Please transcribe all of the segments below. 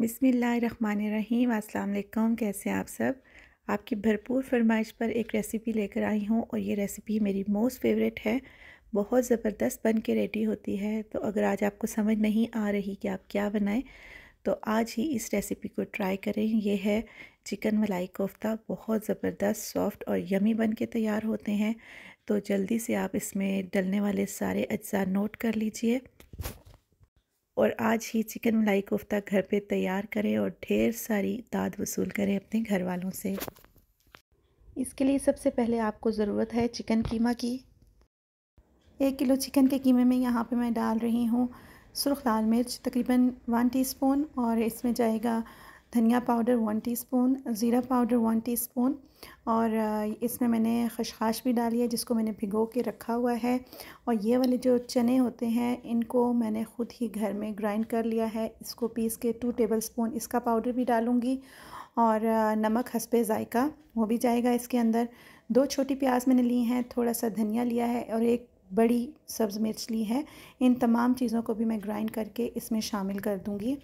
बिसमीम् अल्लाम कैसे आप सब आपकी भरपूर फरमाइश पर एक रेसिपी लेकर आई हूँ और ये रेसिपी मेरी मोस्ट फेवरेट है बहुत ज़बरदस्त बन के रेडी होती है तो अगर आज आपको समझ नहीं आ रही कि आप क्या बनाएं तो आज ही इस रेसिपी को ट्राई करें ये है चिकन मलाई कोफ्ता बहुत ज़बरदस्त सॉफ्ट और यमी बन के तैयार होते हैं तो जल्दी से आप इसमें डलने वाले सारे अज्जा नोट कर लीजिए और आज ही चिकन मलाई कोफ्ता घर पे तैयार करें और ढेर सारी दाद वसूल करें अपने घर वालों से इसके लिए सबसे पहले आपको ज़रूरत है चिकन कीमा की एक किलो चिकन के कीमे में यहाँ पे मैं डाल रही हूँ सुरख लाल मिर्च तकरीबन वन टीस्पून और इसमें जाएगा धनिया पाउडर वन टीस्पून ज़ीरा पाउडर वन टीस्पून और इसमें मैंने खशखाश भी डाली है जिसको मैंने भिगो के रखा हुआ है और ये वाले जो चने होते हैं इनको मैंने ख़ुद ही घर में ग्राइंड कर लिया है इसको पीस के टू टेबल स्पून इसका पाउडर भी डालूँगी और नमक हंसपे जायका वो भी जाएगा इसके अंदर दो छोटी प्याज मैंने ली हैं थोड़ा सा धनिया लिया है और एक बड़ी सब्ज़ मिर्च ली है इन तमाम चीज़ों को भी मैं ग्राइंड करके इसमें शामिल कर दूँगी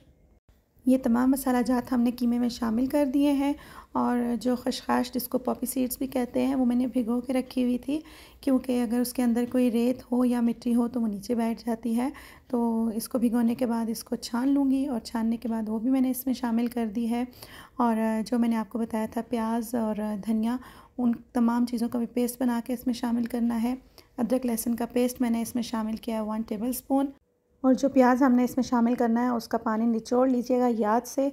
ये तमाम मसाला जात हमने कीमे में शामिल कर दिए हैं और जो खशखाश जिसको पॉपी सीड्स भी कहते हैं वो मैंने भिगो के रखी हुई थी क्योंकि अगर उसके अंदर कोई रेत हो या मिट्टी हो तो वो नीचे बैठ जाती है तो इसको भिगोने के बाद इसको छान लूँगी और छानने के बाद वो भी मैंने इसमें शामिल कर दी है और जो मैंने आपको बताया था प्याज और धनिया उन तमाम चीज़ों का भी पेस्ट बना के इसमें शामिल करना है अदरक लहसुन का पेस्ट मैंने इसमें शामिल किया है वन टेबल स्पून और जो प्याज हमने इसमें शामिल करना है उसका पानी निचोड़ लीजिएगा याद से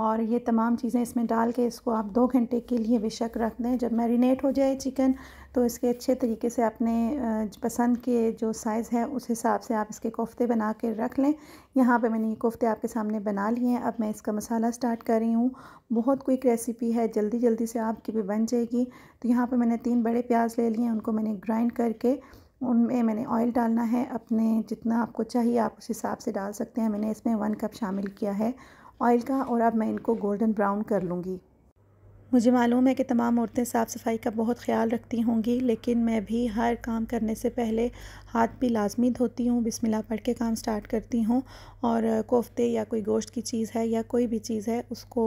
और ये तमाम चीज़ें इसमें डाल के इसको आप दो घंटे के लिए बेशक रख दें जब मैरिनेट हो जाए चिकन तो इसके अच्छे तरीके से अपने पसंद के जो साइज़ है उस हिसाब से आप इसके कोफ्ते बना के रख लें यहाँ पे मैंने ये कोफ्ते आपके सामने बना लिए हैं अब मैं इसका मसाला स्टार्ट कर रही हूँ बहुत क्विक रेसिपी है जल्दी जल्दी से आपकी भी बन जाएगी तो यहाँ पर मैंने तीन बड़े प्याज ले लिए हैं उनको मैंने ग्राइंड करके उनमें मैंने ऑयल डालना है अपने जितना आपको चाहिए आप उस हिसाब से डाल सकते हैं मैंने इसमें वन कप शामिल किया है ऑयल का और अब मैं इनको गोल्डन ब्राउन कर लूँगी मुझे मालूम है कि तमाम औरतें साफ़ सफाई का बहुत ख्याल रखती होंगी लेकिन मैं भी हर काम करने से पहले हाथ भी लाजमी धोती हूँ बिस्मिल्लाह पढ़ के काम स्टार्ट करती हूँ और कोफ्ते या कोई गोश्त की चीज़ है या कोई भी चीज़ है उसको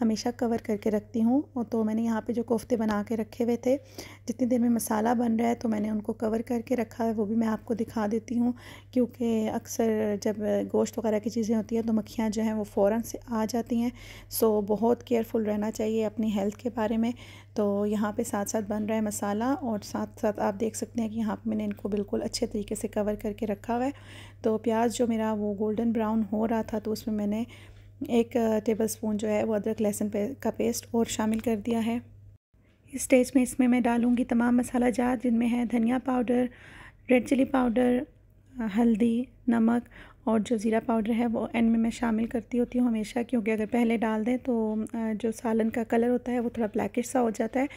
हमेशा कवर करके रखती हूँ तो मैंने यहाँ पे जो कोफ्ते बना के रखे हुए थे जितनी देर में मसाला बन रहा है तो मैंने उनको कवर करके रखा है वो भी मैं आपको दिखा देती हूँ क्योंकि अक्सर जब गोश्त वगैरह की चीज़ें होती हैं तो मक्खियाँ जो हैं वो फ़ौर से आ जाती हैं सो बहुत केयरफुल रहना चाहिए अपनी हेल्थ हेल्थ के बारे में तो यहाँ पे साथ साथ बन रहा है मसाला और साथ साथ आप देख सकते हैं कि यहाँ पे मैंने इनको बिल्कुल अच्छे तरीके से कवर करके रखा हुआ है तो प्याज जो मेरा वो गोल्डन ब्राउन हो रहा था तो उसमें मैंने एक टेबल स्पून जो है वो अदरक लहसुन पे, का पेस्ट और शामिल कर दिया है इस स्टेज में इसमें मैं डालूँगी तमाम मसाला जार जिनमें है धनिया पाउडर रेड चिली पाउडर हल्दी नमक और जो ज़ीरा पाउडर है वो एंड में मैं शामिल करती होती हूँ हमेशा क्योंकि अगर पहले डाल दें तो जो सालन का कलर होता है वो थोड़ा ब्लैकिश सा हो जाता है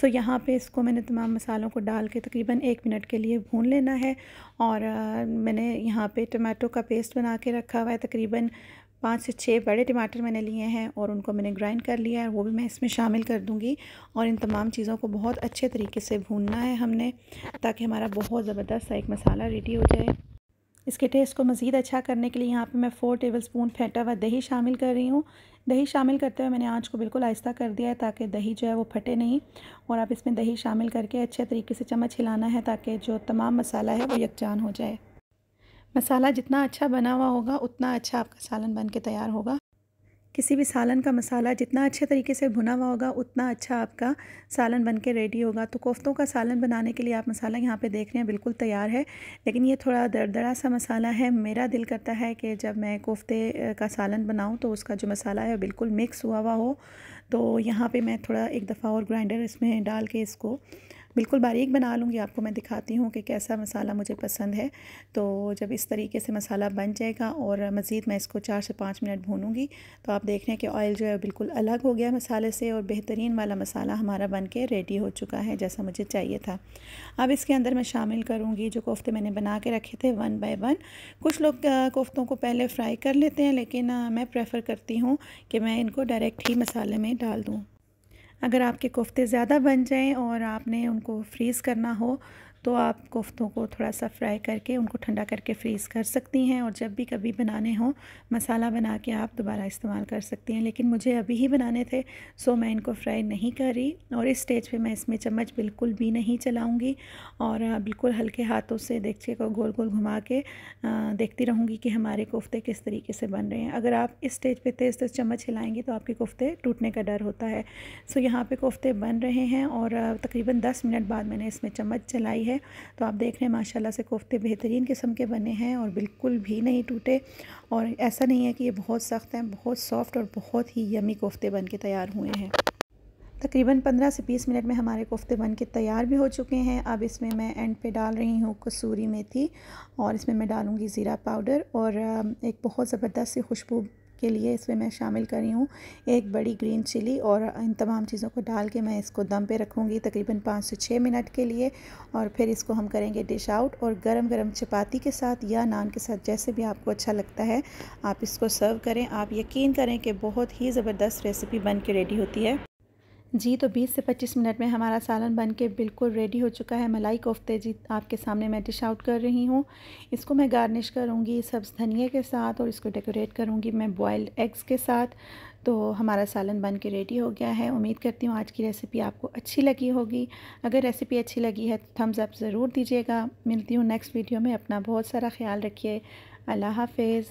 सो यहाँ पे इसको मैंने तमाम मसालों को डाल के तकरीबन एक मिनट के लिए भून लेना है और मैंने यहाँ पे टमाटो का पेस्ट बना के रखा हुआ है तकरीबन पाँच से छः बड़े टमाटर मैंने लिए हैं और उनको मैंने ग्राइंड कर लिया है वो भी मैं इसमें शामिल कर दूँगी और इन तमाम चीज़ों को बहुत अच्छे तरीके से भूनना है हमने ताकि हमारा बहुत ज़बरदस्त सा एक मसाला रेडी हो जाए इसके टेस्ट को मज़ीद अच्छा करने के लिए यहाँ पे मैं फ़ोर टेबल स्पून फेंटा हुआ दही शामिल कर रही हूँ दही शामिल करते हुए मैंने आँच को बिल्कुल आहिस्ता कर दिया है ताकि दही जो है वो फटे नहीं और आप इसमें दही शामिल करके अच्छे तरीके से चम्मच हिलाना है ताकि जो तमाम मसाला है वो यकजान हो जाए मसाला जितना अच्छा बना हुआ होगा उतना अच्छा आपका सालन बन के तैयार होगा किसी भी सालन का मसाला जितना अच्छे तरीके से भुना हुआ होगा उतना अच्छा आपका सालन बन के रेडी होगा तो कोफ्तों का सालन बनाने के लिए आप मसाला यहाँ पे देख रहे हैं बिल्कुल तैयार है लेकिन ये थोड़ा दरदरा सा मसाला है मेरा दिल करता है कि जब मैं कोफ्ते का सालन बनाऊँ तो उसका जो मसाला है बिल्कुल मिक्स हुआ हुआ हो तो यहाँ पर मैं थोड़ा एक दफ़ा और ग्राइंडर इसमें डाल के इसको बिल्कुल बारीक बना लूँगी आपको मैं दिखाती हूँ कि कैसा मसाला मुझे पसंद है तो जब इस तरीके से मसाला बन जाएगा और मज़ीद मैं इसको चार से पाँच मिनट भूनूँगी तो आप देख रहे हैं कि ऑयल जो है बिल्कुल अलग हो गया मसाले से और बेहतरीन वाला मसाला हमारा बन के रेडी हो चुका है जैसा मुझे चाहिए था अब इसके अंदर मैं शामिल करूँगी जो कोफ्ते मैंने बना के रखे थे वन बाई वन कुछ लोग कोफ्तों को पहले फ्राई कर लेते हैं लेकिन मैं प्रेफर करती हूँ कि मैं इनको डायरेक्ट ही मसाले में डाल दूँ अगर आपके कोफ्ते ज़्यादा बन जाएं और आपने उनको फ्रीज़ करना हो तो आप कोफ्तों को थोड़ा सा फ्राई करके उनको ठंडा करके फ्रीज़ कर सकती हैं और जब भी कभी बनाने हों मसाला बना के आप दोबारा इस्तेमाल कर सकती हैं लेकिन मुझे अभी ही बनाने थे सो मैं इनको फ्राई नहीं कर रही और इस स्टेज पे मैं इसमें चम्मच बिल्कुल भी नहीं चलाऊँगी और हाँ, बिल्कुल हल्के हाथों से देखिए को गोल गोल घुमा के देखती रहूँगी कि हमारे कोफ्ते किस तरीके से बन रहे हैं अगर आप इस स्टेज पर तेज़ तेज़ चम्मच हिलाएँगे तो आपके कोफ्ते टूटने का डर होता है सो यहाँ पर कोफ्ते बन रहे हैं और तकरीबन दस मिनट बाद मैंने इसमें चम्मच चलाई है तो आप देख रहे हैं माशाल्लाह से कोफ्ते बेहतरीन किस्म के बने हैं और बिल्कुल भी नहीं टूटे और ऐसा नहीं है कि ये बहुत सख्त हैं बहुत सॉफ्ट और बहुत ही यमी कोफ्ते बन के तैयार हुए हैं तकरीबन 15 से 20 मिनट में हमारे कोफ्ते बन के तैयार भी हो चुके हैं अब इसमें मैं एंड पे डाल रही हूँ कसूरी मेथी और इसमें मैं डालूँगी ज़ीरा पाउडर और एक बहुत ज़बरदस्त सी खुशबू के लिए इसमें मैं शामिल करी हूँ एक बड़ी ग्रीन चिली और इन तमाम चीज़ों को डाल के मैं इसको दम पे रखूँगी तकरीबन पाँच से छः मिनट के लिए और फिर इसको हम करेंगे डिश आउट और गरम गरम चपाती के साथ या नान के साथ जैसे भी आपको अच्छा लगता है आप इसको सर्व करें आप यकीन करें कि बहुत ही ज़बरदस्त रेसिपी बन के रेडी होती है जी तो 20 से 25 मिनट में हमारा सालन बन के बिल्कुल रेडी हो चुका है मलाई कोफ्ते जी आपके सामने मैं डिश आउट कर रही हूँ इसको मैं गार्निश करूँगी सब्ज़ धनिया के साथ और इसको डेकोरेट करूँगी मैं बॉयल्ड एग्स के साथ तो हमारा सालन बन के रेडी हो गया है उम्मीद करती हूँ आज की रेसिपी आपको अच्छी लगी होगी अगर रेसिपी अच्छी लगी है तो थम्स अप ज़रूर दीजिएगा मिलती हूँ नेक्स्ट वीडियो में अपना बहुत सारा ख्याल रखिए अल्लाह हाफिज़